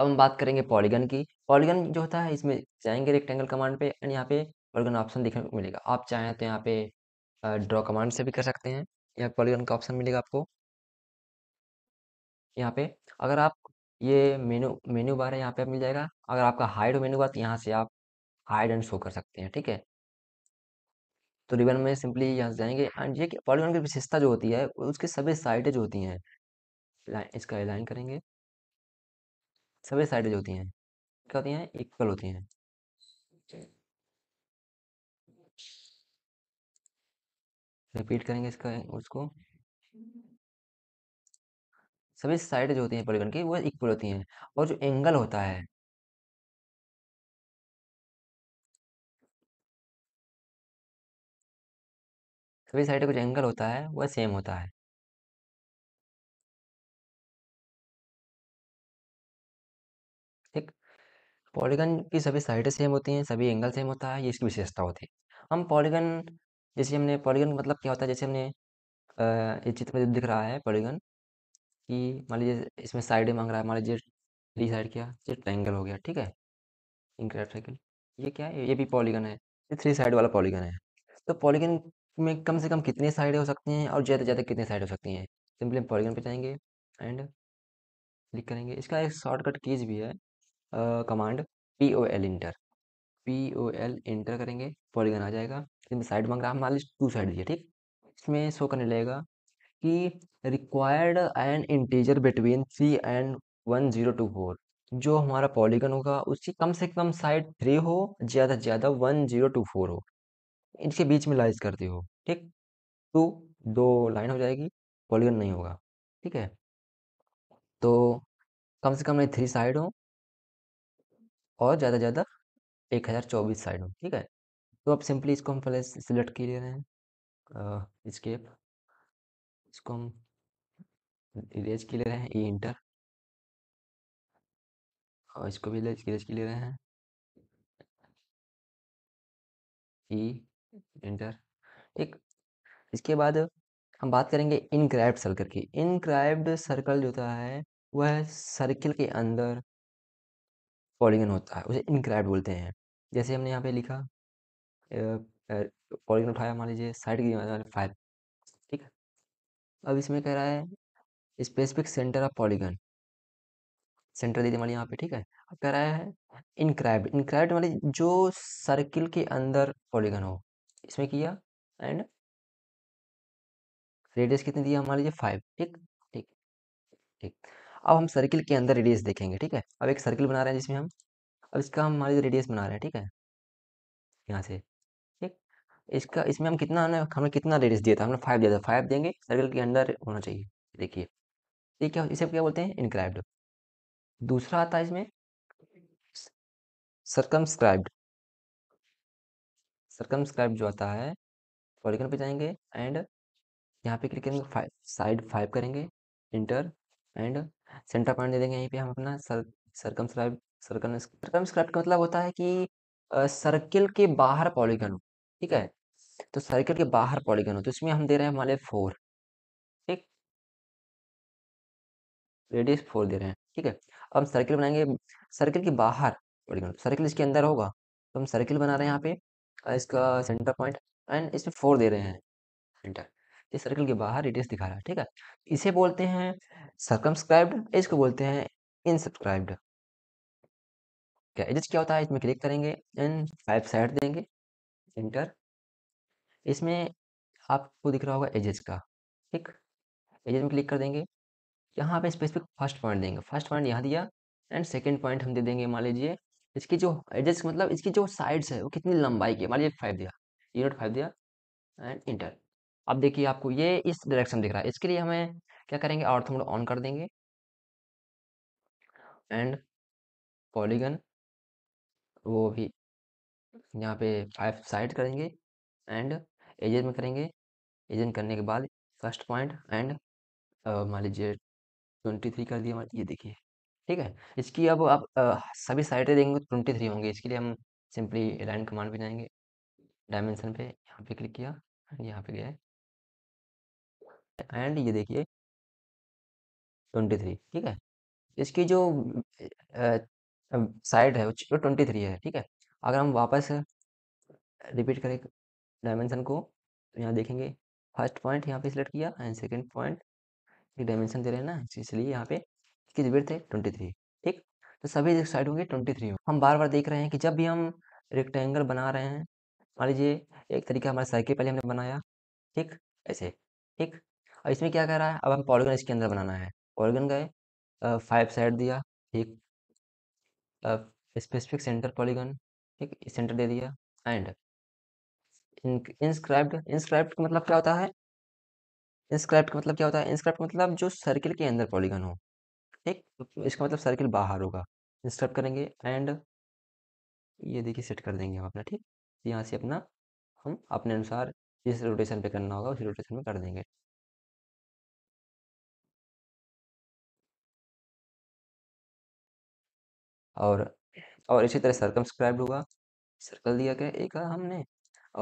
अब हम बात करेंगे पॉलीगन की पॉलीगन जो होता है इसमें जाएंगे रेक्टेंगल कमांड पे एंड यहाँ पे पॉलीगन ऑप्शन देखने को मिलेगा आप चाहें तो यहाँ पे ड्रॉ कमांड से भी कर सकते हैं यहाँ पॉलीगन का ऑप्शन मिलेगा आपको यहाँ पे अगर आप ये मेनू मेनू बार है यहाँ पे मिल जाएगा अगर आपका हाइड मेनू बार तो यहाँ से आप हाइड एंड शो कर सकते हैं ठीक है तो रिबन में सिंपली यहाँ से जाएंगे एंड ये पॉलीगन की विशेषता जो होती है उसके सभी साइडें जो होती हैं इसका एलाइन करेंगे सभी साइड जो होती हैं क्या होती हैं इक्वल होती हैं रिपीट करेंगे इसका उसको सभी साइड जो होती हैं पॉलीगन की वो इक्वल होती हैं और जो एंगल होता है सभी साइड का जो एंगल होता है वह सेम होता है एक पॉलीगन की सभी साइडें सेम होती हैं सभी एंगल सेम होता है ये इसकी विशेषता होती है हम पॉलीगन जैसे हमने पॉलीगन मतलब क्या होता है जैसे हमने ये चित्र में दिख रहा है पॉलीगन कि मान लीजिए इसमें साइड मांग रहा है मान लीजिए थ्री साइड क्या ये हो गया ठीक है इंक्रेट ये क्या है ये भी पॉलीगन है ये थ्री साइड वाला पॉलीगन है तो पॉलीगन में कम से कम कितने साइड हो सकती हैं और ज़्यादा से ज़्यादा कितने साइड हो सकती हैं सिंपली हम पॉलीगन पर जाएंगे एंड क्लिक करेंगे इसका एक शॉर्टकट कीज भी है command P O L enter P O L enter करेंगे पॉलीगन आ जाएगा इसमें साइड मांग रहा है मान टू साइड दीजिए ठीक इसमें शो करने लगेगा कि required an integer between three and one zero two four जो हमारा पॉलीगन होगा उसकी कम से कम साइड थ्री हो ज़्यादा से ज़्यादा वन जीरो टू फोर हो इनके बीच में लाइज करते हो ठीक टू तो दो लाइन हो जाएगी पॉलीगन नहीं होगा ठीक है तो कम से कम नहीं थ्री साइड हो और ज़्यादा से ज़्यादा एक हज़ार चौबीस साइड हो ठीक है तो अब सिंपली इसको हम पहले सिलेक्ट के ले रहे हैं स्केप इसको हम इरेज के ले रहे हैं ई इंटर और इसको भी इरेज के ले रहे हैं ई e इंटर ठीक इसके बाद हम बात करेंगे इनक्राइब्ड सर्कल की इनक्राइब्ड सर्कल जो होता है वह सर्किल के अंदर पॉलीगन होता है उसे इनक्राइड बोलते हैं जैसे हमने यहाँ पे लिखा पॉलीगन उठाया मान लीजिए साइड की फाइव ठीक है अब इसमें कह रहा है specific centre of polygon centre दे दिया मानी यहाँ पे ठीक है अब कह रहा है इनक्राइब इनक्राइब मान जो सर्किल के अंदर पॉलीगन हो इसमें किया एंड रेडियस कितने दिया मान लीजिए फाइव ठीक ठीक ठीक अब हम सर्किल के अंदर रेडियस देखेंगे ठीक है अब एक सर्किल बना रहे हैं जिसमें हम अब इसका हम हमारे रेडियस बना रहे हैं ठीक है यहाँ से ठीक इसका इसमें हम कितना हमने हमने कितना रेडियस दिया था हमने फाइव दिया था फाइव देंगे सर्किल के अंदर होना चाहिए देखिए ठीक है इसे क्या बोलते हैं इनक्राइब्ड दूसरा आता है इसमें सरकमस्क्राइब्ड सरकमस्क्राइब जो आता है पॉलिकन पे जाएंगे एंड यहाँ पे क्लिक करेंगे फाइव साइड फाइव करेंगे इंटर एंड सेंटर पॉइंट दे देंगे यहीं पे हम अपना सर सरकम सर्कम सर्कम का मतलब होता है कि सर्किल के बाहर पॉलीगन हो ठीक है तो सर्किल के बाहर पॉलीगन हो तो इसमें हम दे रहे हैं हमारे फोर ठीक रेडियस फोर दे रहे हैं ठीक है अब हम सर्किल बनाएंगे सर्किल के बाहर पॉलीगन सर्किल इसके अंदर होगा तो हम सर्किल बना रहे हैं यहाँ पे इसका सेंटर पॉइंट एंड इसमें फोर दे रहे हैं सेंटर ये सर्कल के बाहर रेडियस दिखा रहा है ठीक है इसे बोलते हैं सर्कमस्क्राइब्ड इसको बोलते हैं इनसब्सक्राइब्ड क्या एजेस क्या होता है इसमें क्लिक करेंगे इन फाइव साइड देंगे इंटर इसमें आपको दिख रहा होगा एजेस का ठीक एजेस में क्लिक कर देंगे यहाँ पे स्पेसिफिक फर्स्ट पॉइंट देंगे फर्स्ट पॉइंट यहाँ दिया एंड सेकंड पॉइंट हम दे देंगे मान लीजिए इसकी जो एजेस मतलब इसकी जो साइड्स है वो कितनी लंबाई की मान लीजिए फाइव दिया यूनिट फाइव दिया एंड इंटर अब देखिए आपको ये इस डायरेक्शन दिख रहा है इसके लिए हमें क्या करेंगे ऑर्थ मोड ऑन कर देंगे एंड पॉलीगन वो भी यहाँ पे फाइव साइड करेंगे एंड एजन में करेंगे एजन करने के बाद फर्स्ट पॉइंट एंड मान लीजिए ट्वेंटी थ्री कर दिया ये देखिए ठीक है इसकी अब आप सभी साइडें देंगे ट्वेंटी थ्री होंगे इसके लिए हम सिंपली लाइन कमांड पे जाएंगे डायमेंशन पे यहाँ पे क्लिक किया यहाँ पे गया एंड ये देखिए ट्वेंटी थ्री ठीक है इसकी जो साइड है वो ट्वेंटी थ्री है ठीक है अगर हम वापस रिपीट करें डायमेंशन को तो यहाँ देखेंगे फर्स्ट पॉइंट यहाँ पे सिलेक्ट किया एंड सेकंड पॉइंट डायमेंशन दे रहे हैं ना इसलिए यहाँ पे इसकी रिपीट है ट्वेंटी थ्री ठीक तो सभी साइड होंगे ट्वेंटी थ्री हम बार बार देख रहे हैं कि जब भी हम रेक्टेंगल बना रहे हैं मान लीजिए एक तरीका हमारा साइकिल पहले हमने बनाया ठीक ऐसे ठीक और इसमें क्या कह रहा है अब हम पॉलीगन इसके अंदर बनाना है पॉलीगन गए फाइव साइड दिया ठीक स्पेसिफिक सेंटर पॉलीगन ठीक सेंटर दे दिया एंड इंस्क्राइब्ड इंस्क्राइब्ड का मतलब क्या होता है इंस्क्राइब्ड का मतलब क्या होता है इंस्क्राइब्ड मतलब जो सर्किल के अंदर पॉलीगन हो ठीक इसका मतलब सर्किल बाहर होगा इंस्क्राइब करेंगे एंड ये देखिए सेट कर देंगे हम अपना ठीक यहाँ से अपना हम अपने अनुसार जिस रोटेशन पे करना होगा उसी रोटेशन में कर देंगे और और इसी तरह सर्कमस्क्राइब्ड होगा सर्कल दिया क्या एक हमने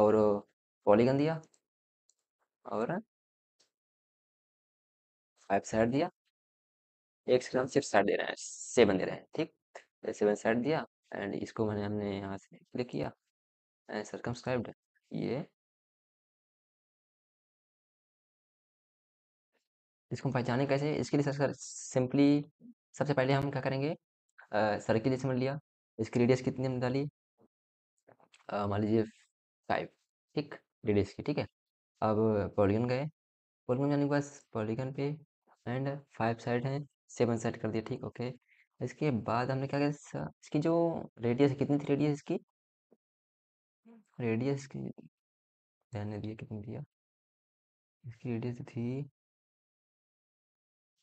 और पॉलीगन दिया और फाइव साइड दिया एक से हम सिर्फ साइड दे रहे हैं सेवन दे रहे हैं ठीक सेवन तो साइड दिया एंड इसको मैंने हमने यहाँ से क्लिक किया एंड सर्कमस्क्राइब्ड ये इसको पहचाने कैसे इसके लिए सर सिंपली सबसे पहले हम क्या करेंगे सर्किल जैसे मान लिया इसकी रेडियस कितनी हमने डाली मान लीजिए फाइव ठीक रेडियस की ठीक है अब पॉलीगन गए पॉलीगन जाने के बाद पॉलीगन पे एंड फाइव साइड हैं सेवन साइड कर दिया ठीक ओके इसके बाद हमने क्या किया इसकी जो रेडियस कितनी थी रेडियस इसकी रेडियस की ध्यान ने दिया कितनी दिया इसकी रेडियस थी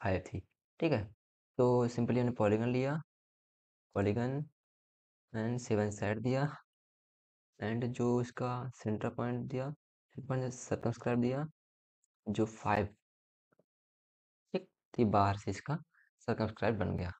फाइव थी ठीक है तो सिंपली हमने पॉलीगन लिया पॉलीगन एंड सेवन साइड दिया एंड जो इसका सेंटर पॉइंट दिया सर्कमस्क्राइब दिया जो फाइव ठीक थी बाहर से इसका सर्कमस्क्राइब बन गया